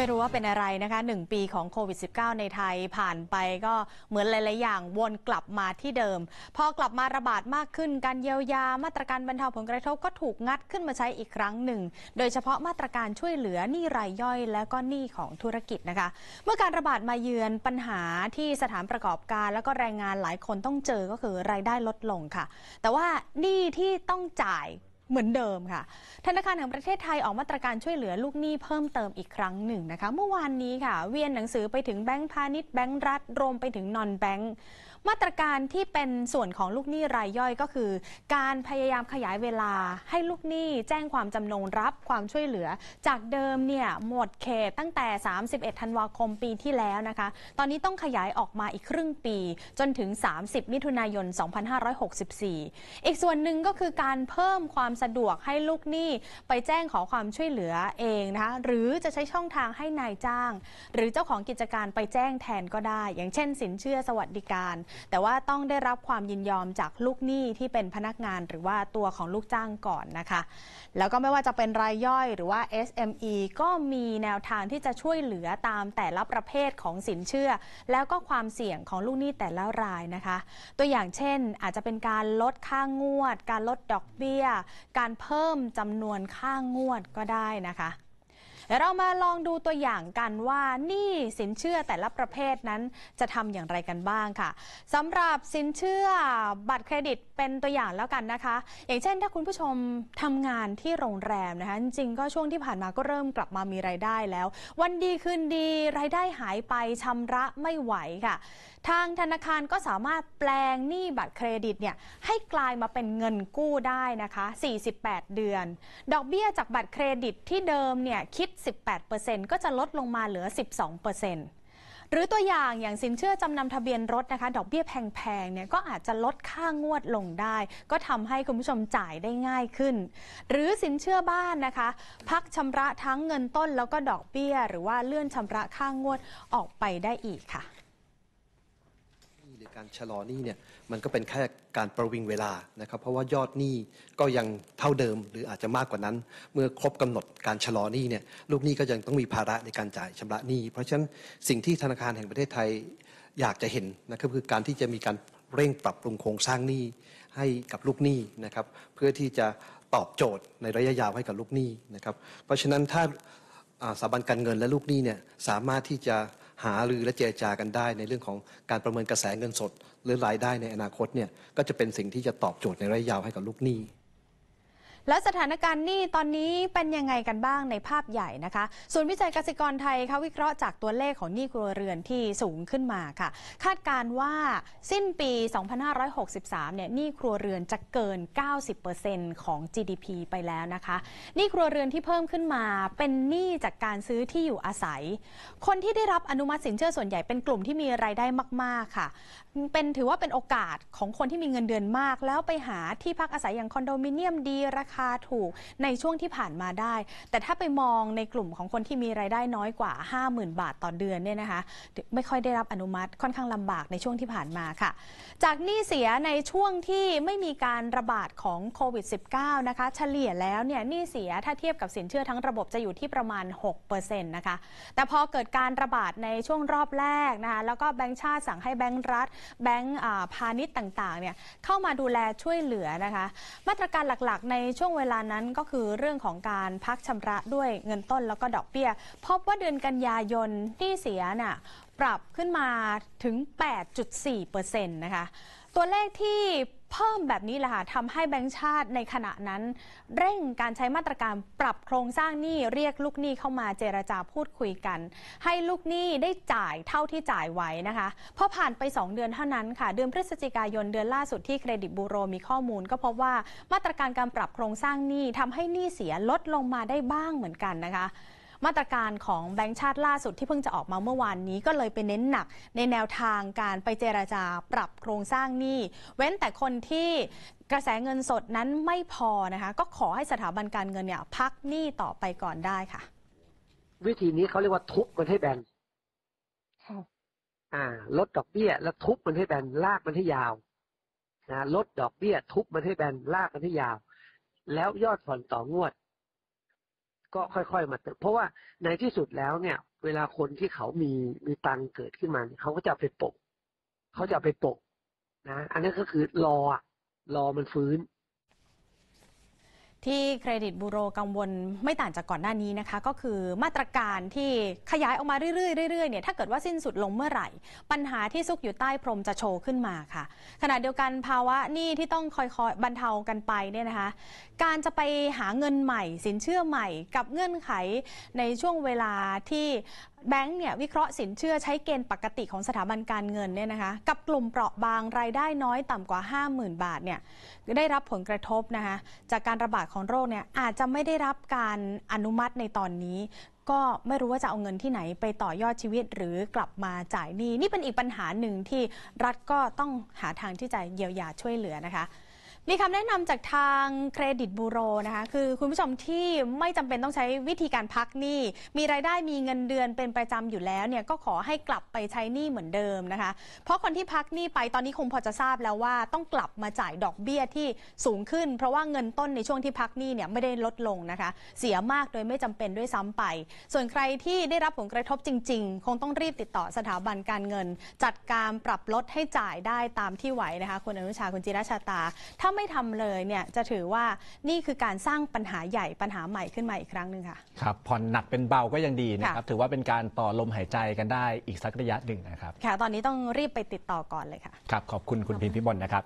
ไม่รู้ว่าเป็นอะไรนะคะหนึ่งปีของโควิด -19 ในไทยผ่านไปก็เหมือนหลายๆอย่างวนกลับมาที่เดิม พอกลับมาระบาดมากขึ้นการเยียวยา มาตรการบรรเทาผลกระทบก็ถูกงัดขึ้นมาใช้อีกครั้งหนึ่ง โดยเฉพาะมาตรการช่วยเหลือหนี้รายย่อยและก็หนี้ของธุรกิจนะคะ เมื่อการระบาดมาเยือนปัญหาที่สถานประกอบการและก็แรงงานหลายคนต้องเจอก็คือรายได้ลดลงค่ะ แต่ว่าหนี้ที่ต้องจ่ายเหมือนเดิมค่ะธนาคารแห่งประเทศไทยออกมาตรการช่วยเหลือลูกหนี้เพิ่มเติมอีกครั้งหนึ่งนะคะ เมื่อวานนี้ค่ะ เวียนหนังสือไปถึงแบงก์พาณิชย์แบงก์รัฐรวมไปถึงนอนแบงก์มาตรการที่เป็นส่วนของลูกหนี้รายย่อยก็คือ การพยายามขยายเวลาให้ลูกหนี้แจ้งความจำนงรับความช่วยเหลือ จากเดิมเนี่ยหมดเขตตั้งแต่ 31 ธันวาคมปีที่แล้วนะคะ ตอนนี้ต้องขยายออกมาอีกครึ่งปีจนถึง 30มิถุนายน 2564 อีกส่วนหนึ่งก็คือการเพิ่มความสะดวกให้ลูกหนี้ไปแจ้งขอความช่วยเหลือเองนะคะ หรือจะใช้ช่องทางให้นายจ้าง หรือเจ้าของกิจการไปแจ้งแทนก็ได้ อย่างเช่นสินเชื่อสวัสดิการแต่ว่าต้องได้รับความยินยอมจากลูกหนี้ที่เป็นพนักงาน หรือว่าตัวของลูกจ้างก่อนนะคะ แล้วก็ไม่ว่าจะเป็นรายย่อย หรือว่า SME ก็มีแนวทางที่จะช่วยเหลือตามแต่ละประเภทของสินเชื่อ แล้วก็ความเสี่ยงของลูกหนี้แต่ละรายนะคะ ตัวอย่างเช่น อาจจะเป็นการลดค่างวด การลดดอกเบี้ย การเพิ่มจำนวนค่างวดก็ได้นะคะี๋ยวเรามาลองดูตัวอย่างกันว่านี่สินเชื่อแต่ละประเภทนั้นจะทำอย่างไรกันบ้างค่ะสำหรับสินเชื่อบัตรเครดิตเป็นตัวอย่างแล้วกันนะคะ อย่างเช่น ถ้าคุณผู้ชมทำงานที่โรงแรมนะคะจริงก็ช่วงที่ผ่านมาก็เริ่มกลับมามีรายได้แล้ว วันดีคืนดี รายได้หายไปชำระไม่ไหวค่ะทางธนาคารก็สามารถแปลงหนี้บัตรเครดิตเนี่ยให้กลายมาเป็นเงินกู้ได้นะคะ 48 เดือน ดอกเบี้ยจากบัตรเครดิตที่เดิมเนี่ยคิด 18%ก็จะลดลงมาเหลือ 12%หรือตัวอย่างอย่างสินเชื่อจำนำทะเบียนรถนะคะ ดอกเบี้ยแพงๆ เนี่ยก็อาจจะลดค่างวดลงได้ ก็ทำให้คุณผู้ชมจ่ายได้ง่ายขึ้น หรือสินเชื่อบ้านนะคะ พักชำระทั้งเงินต้นแล้วก็ดอกเบี้ยหรือว่าเลื่อนชำระค่างวดออกไปได้อีกค่ะการชะลอนี้เนี่ยมันก็เป็นแค่การประวิงเวลานะครับ เพราะว่ายอดหนี้ก็ยังเท่าเดิม หรืออาจจะมากกว่านั้นเมื่อครบกำหนดการชะลอนี้เนี่ยลูกหนี้ก็ยังต้องมีภาระในการจ่ายชำระหนี้ เพราะฉะนั้นสิ่งที่ธนาคารแห่งประเทศไทยอยากจะเห็นนะครับคือการที่จะมีการเร่งปรับปรุงโครงสร้างหนี้ให้กับลูกหนี้นะครับเพื่อที่จะตอบโจทย์ในระยะยาวให้กับลูกหนี้นะครับ เพราะฉะนั้นถ้าสถาบันการเงินและลูกหนี้เนี่ยสามารถที่จะหารือและเจรจากันได้ในเรื่องของการประเมินกระแสเงินสด หรือรายได้ในอนาคตเนี่ย ก็จะเป็นสิ่งที่จะตอบโจทย์ในระยะยาวให้กับลูกหนี้แล้วสถานการณ์นี้ตอนนี้เป็นยังไงกันบ้างในภาพใหญ่นะคะส่วนวิจัยกสิกรไทยเขาวิเคราะห์จากตัวเลขของหนี้ครัวเรือนที่สูงขึ้นมาค่ะ คาดการว่าสิ้นปี 2563 เนี่ยหนี้ครัวเรือนจะเกิน 90%ของ GDP ไปแล้วนะคะหนี้ครัวเรือนที่เพิ่มขึ้นมา เป็นหนี้จากการซื้อที่อยู่อาศัย คนที่ได้รับอนุมัติสินเชื่อส่วนใหญ่เป็นกลุ่มที่มีรายได้มาก ๆค่ะ เป็นถือว่าเป็นโอกาสของคนที่มีเงินเดือนมาก แล้วไปหาที่พักอาศัยอย่างคอนโดมิเนียมดีราคาาถูกในช่วงที่ผ่านมาได้ แต่ถ้าไปมองในกลุ่มของคนที่มีรายได้น้อยกว่า 50,000 บาทต่อเดือนเนี่ยนะคะไม่ค่อยได้รับอนุมัติค่อนข้างลำบากในช่วงที่ผ่านมาค่ะจากหนี้เสียในช่วงที่ไม่มีการระบาดของโควิด -19 นะคะเฉลี่ยแล้วเนี่ยหนี้เสียถ้าเทียบกับสินเชื่อทั้งระบบจะอยู่ที่ประมาณ6%นะคะแต่พอเกิดการระบาดในช่วงรอบแรกนะคะแล้วก็แบงค์ชาติสั่งให้แบงค์รัฐ แบงค์พาณิชย์ต่างๆเนี่ยเข้ามาดูแลช่วยเหลือนะคะมาตรการหลัก ๆ ในช่วงวงเวลานั้นก็คือเรื่องของการพักชำระด้วยเงินต้นแล้วก็ดอกเบี้ยพบว่าเดือนกันยายนที่เสียน่ะปรับขึ้นมาถึง 8.4%นะคะตัวเลขที่เพิ่มแบบนี้แหละค่ะทำให้แบงก์ชาติในขณะนั้น เร่งการใช้มาตรการปรับโครงสร้างหนี้ เรียกลูกหนี้เข้ามาเจรจาพูดคุยกัน ให้ลูกหนี้ได้จ่ายเท่าที่จ่ายไว้นะคะพอผ่านไป2เดือนเท่านั้นค่ะเดือนพฤศจิกายนเดือนล่าสุดที่เครดิตบูโรมีข้อมูล ก็พบว่ามาตรการการปรับโครงสร้างหนี้ ทำให้หนี้เสียลดลงมาได้บ้างเหมือนกันนะคะมาตรการของแบงก์ชาติล่าสุดที่เพิ่งจะออกมาเมื่อวานนี้ก็เลยไปเน้นหนักในแนวทางการไปเจราจาปรับโครงสร้างหนี้ เว้นแต่คนที่กระแสเงินสดนั้นไม่พอนะคะ ก็ขอให้สถาบันการเงินเนี่ย พักหนี้ต่อไปก่อนได้ค่ะ วิธีนี้เขาเรียกว่าทุบมันให้แบนอ่า ลดดอกเบี้ย แล้วทุบมันให้แบนลากมันให้ยาวนะลดดอกเบี้ย ทุบมันให้แบนลากมันให้ยาว แล้วยอดผ่อนต่องวดก็ค่อย ๆ มาเติมเพราะว่าในที่สุดแล้วเนี่ย เวลาคนที่เขามีมีตังเกิดขึ้นมา เขาก็จะไปปก เขาจะไปปกนะ อันนี้ก็คือรอ รอมันฟื้นที่เครดิตบูโรกังวลไม่ต่างจากก่อนหน้านี้นะคะ ก็คือมาตรการที่ขยายออกมาเรื่อยๆเรื่อยๆเนี่ยถ้าเกิดว่าสิ้นสุดลงเมื่อไหร่ ปัญหาที่ซุกอยู่ใต้พรมจะโชว์ขึ้นมาค่ะ ขณะเดียวกันภาวะหนี้ที่ต้องคอยๆบรรเทากันไปเนี่ยนะคะ การจะไปหาเงินใหม่ สินเชื่อใหม่กับเงื่อนไขในช่วงเวลาที่แบงค์เนี่ย วิเคราะห์สินเชื่อใช้เกณฑ์ปกติของสถาบันการเงินเนี่ยนะคะ กับกลุ่มเปราะบางรายได้น้อยต่ำกว่า 50,000 บาทเนี่ยได้รับผลกระทบนะคะ จากการระบาดของโรคเนี่ยอาจจะไม่ได้รับการอนุมัติในตอนนี้ ก็ไม่รู้ว่าจะเอาเงินที่ไหนไปต่อยอดชีวิตหรือกลับมาจ่ายหนี้นี่เป็นอีกปัญหาหนึ่งที่รัฐก็ต้องหาทางที่จะเยียวยาช่วยเหลือนะคะมีคำแนะนำจากทางเครดิตบูโรนะคะ คือคุณผู้ชมที่ไม่จำเป็นต้องใช้วิธีการพักหนี้ มีรายได้มีเงินเดือนเป็นประจำอยู่แล้วเนี่ยก็ขอให้กลับไปใช้หนี้เหมือนเดิมนะคะ เพราะคนที่พักหนี้ไปตอนนี้คงพอจะทราบแล้วว่าต้องกลับมาจ่ายดอกเบี้ยที่สูงขึ้นเพราะว่าเงินต้นในช่วงที่พักหนี้เนี่ยไม่ได้ลดลงนะคะ เสียมากโดยไม่จำเป็นด้วยซ้ำไป ส่วนใครที่ได้รับผลกระทบจริง ๆ คงต้องรีบติดต่อสถาบันการเงิน จัดการปรับลดให้จ่ายได้ตามที่ไหวนะคะ คุณอนุชา คุณจิราชาตาถ้าไม่ทำเลยเนี่ยจะถือว่านี่คือการสร้างปัญหาใหญ่ปัญหาใหม่ขึ้นมาอีกครั้งหนึ่งค่ะครับผ่อนหนักเป็นเบาก็ยังดีนะครับ ถือว่าเป็นการต่อลมหายใจกันได้อีกสักระยะหนึ่งนะครับค่ะตอนนี้ต้องรีบไปติดต่อก่อนเลยค่ะ ครับขอบคุณ คุณพิมพิมลนะครับ